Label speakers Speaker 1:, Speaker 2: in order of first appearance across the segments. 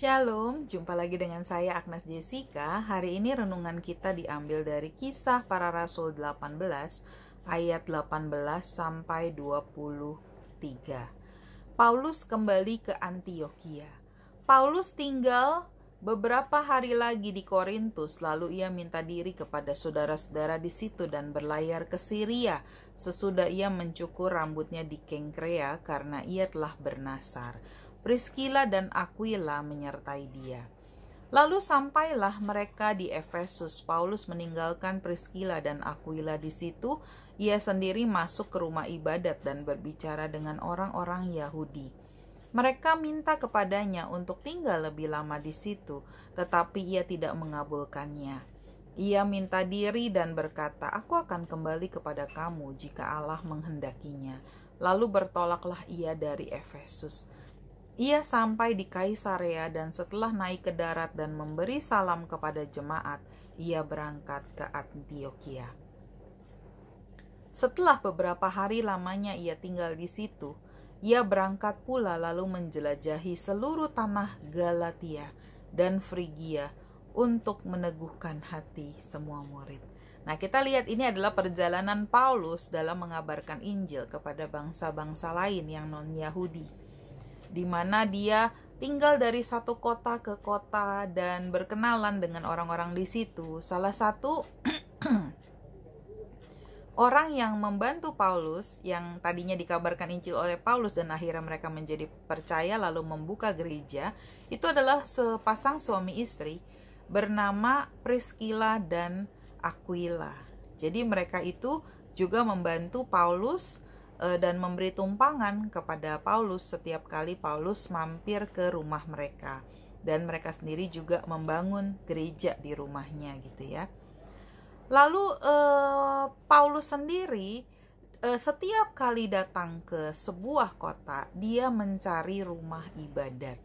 Speaker 1: Shalom, jumpa lagi dengan saya Agnes Jessica. Hari ini renungan kita diambil dari kisah para rasul 18 ayat 18 sampai 23. Paulus kembali ke Antioquia. Paulus tinggal Beberapa hari lagi di Korintus, lalu ia minta diri kepada saudara-saudara di situ dan berlayar ke Syria. Sesudah ia mencukur rambutnya di Kengkrea karena ia telah bernasar. Priskila dan Aquila menyertai dia. Lalu sampailah mereka di Efesus. Paulus meninggalkan Priskila dan Aquila di situ. Ia sendiri masuk ke rumah ibadat dan berbicara dengan orang-orang Yahudi. Mereka minta kepadanya untuk tinggal lebih lama di situ, tetapi ia tidak mengabulkannya. Ia minta diri dan berkata, "Aku akan kembali kepada kamu jika Allah menghendakinya." Lalu bertolaklah ia dari Efesus. Ia sampai di Kaisarea dan setelah naik ke darat dan memberi salam kepada jemaat, ia berangkat ke Antioquia. Setelah beberapa hari lamanya ia tinggal di situ, ia berangkat pula lalu menjelajahi seluruh tanah Galatia dan Frigia untuk meneguhkan hati semua murid. Nah, kita lihat ini adalah perjalanan Paulus dalam mengabarkan Injil kepada bangsa-bangsa lain yang non-Yahudi di mana dia tinggal dari satu kota ke kota dan berkenalan dengan orang-orang di situ. Salah satu orang yang membantu Paulus yang tadinya dikabarkan Injil oleh Paulus dan akhirnya mereka menjadi percaya lalu membuka gereja itu adalah sepasang suami istri bernama Priscilla dan Aquila. Jadi mereka itu juga membantu Paulus Eh, dan memberi tumpangan kepada Paulus setiap kali Paulus mampir ke rumah mereka dan mereka sendiri juga membangun gereja di rumahnya gitu ya. Lalu eh, Paulus sendiri eh, setiap kali datang ke sebuah kota dia mencari rumah ibadat.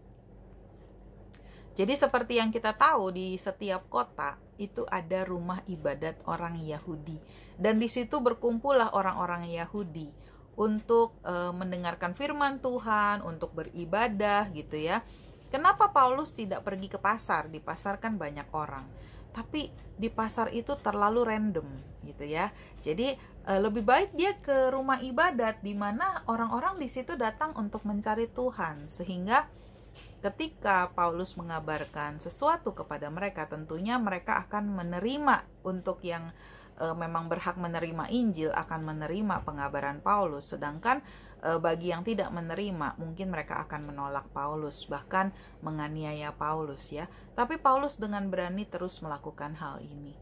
Speaker 1: Jadi seperti yang kita tahu di setiap kota itu ada rumah ibadat orang Yahudi dan di situ berkumpullah orang-orang Yahudi untuk e, mendengarkan firman Tuhan, untuk beribadah gitu ya. Kenapa Paulus tidak pergi ke pasar? Di pasar kan banyak orang. Tapi di pasar itu terlalu random gitu ya. Jadi e, lebih baik dia ke rumah ibadat di mana orang-orang di situ datang untuk mencari Tuhan sehingga ketika Paulus mengabarkan sesuatu kepada mereka tentunya mereka akan menerima untuk yang e, memang berhak menerima Injil akan menerima pengabaran Paulus, sedangkan e, bagi yang tidak menerima mungkin mereka akan menolak Paulus bahkan menganiaya Paulus ya. Tapi Paulus dengan berani terus melakukan hal ini.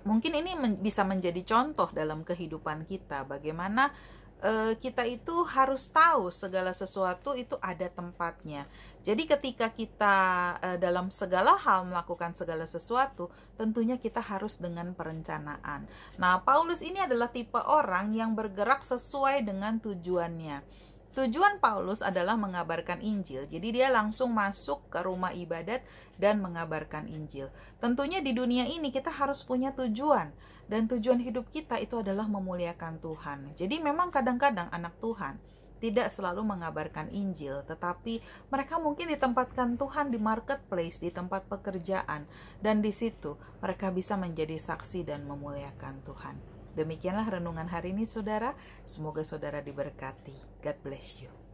Speaker 1: Mungkin ini men bisa menjadi contoh dalam kehidupan kita bagaimana Eh, kita itu harus tahu segala sesuatu itu ada tempatnya. Jadi ketika kita eh, dalam segala hal melakukan segala sesuatu, tentunya kita harus dengan perencanaan. Nah, Paulus ini adalah tipe orang yang bergerak sesuai dengan tujuannya. Tujuan Paulus adalah mengabarkan Injil. Jadi dia langsung masuk ke rumah ibadat dan mengabarkan Injil. Tentunya di dunia ini kita harus punya tujuan dan tujuan hidup kita itu adalah memuliakan Tuhan. Jadi memang kadang-kadang anak Tuhan tidak selalu mengabarkan Injil, tetapi mereka mungkin ditempatkan Tuhan di marketplace, di tempat pekerjaan, dan di situ mereka bisa menjadi saksi dan memuliakan Tuhan. Demikianlah renungan hari ini saudara. Semoga saudara diberkati. God bless you.